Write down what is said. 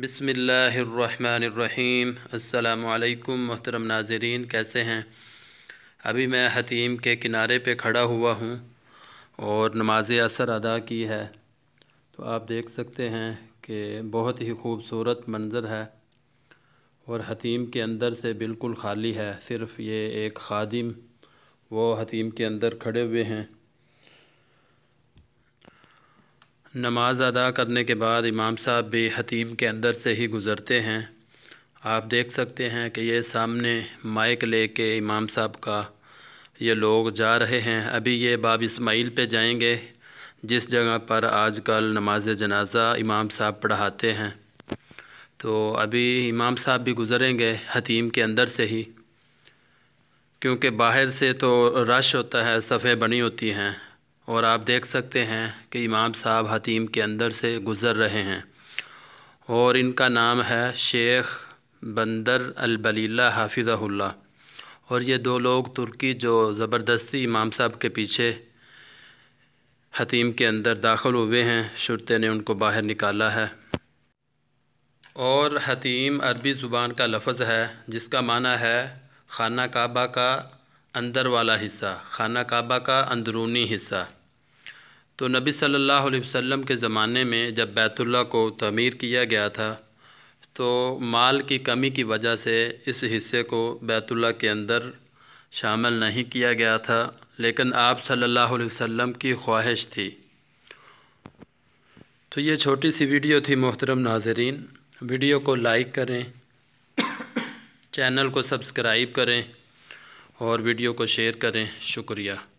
بسم اللہ الرحمن الرحیم السلام علیکم محترم ناظرین کیسے ہیں ابھی میں حتیم کے کنارے پہ کھڑا ہوا ہوں اور نماز اثر ادا کی ہے تو آپ دیکھ سکتے ہیں کہ بہت ہی خوبصورت منظر ہے اور حتیم کے اندر سے بالکل خالی ہے صرف یہ ایک خادم وہ حتیم کے اندر کھڑے ہوئے ہیں نماز ادا کرنے کے بعد امام صاحب بھی حتیم کے اندر سے ہی گزرتے ہیں آپ دیکھ سکتے ہیں کہ یہ سامنے مائک لے کے امام صاحب کا یہ لوگ جا رہے ہیں ابھی یہ باب اسماعیل پہ جائیں گے جس جگہ پر آج کل نماز جنازہ امام صاحب پڑھاتے ہیں تو ابھی امام صاحب بھی گزریں گے حتیم کے اندر سے ہی کیونکہ باہر سے تو رش ہوتا ہے صفحے بنی ہوتی ہیں اور آپ دیکھ سکتے ہیں کہ امام صاحب حتیم کے اندر سے گزر رہے ہیں اور ان کا نام ہے شیخ بندر البلیلہ حافظہ اللہ اور یہ دو لوگ ترکی جو زبردستی امام صاحب کے پیچھے حتیم کے اندر داخل ہوئے ہیں شرطے نے ان کو باہر نکالا ہے اور حتیم عربی زبان کا لفظ ہے جس کا معنی ہے خانہ کعبہ کا اندر والا حصہ خانہ کعبہ کا اندرونی حصہ تو نبی صلی اللہ علیہ وسلم کے زمانے میں جب بیت اللہ کو تعمیر کیا گیا تھا تو مال کی کمی کی وجہ سے اس حصے کو بیت اللہ کے اندر شامل نہیں کیا گیا تھا لیکن آپ صلی اللہ علیہ وسلم کی خواہش تھی تو یہ چھوٹی سی ویڈیو تھی محترم ناظرین ویڈیو کو لائک کریں چینل کو سبسکرائب کریں اور ویڈیو کو شیئر کریں شکریہ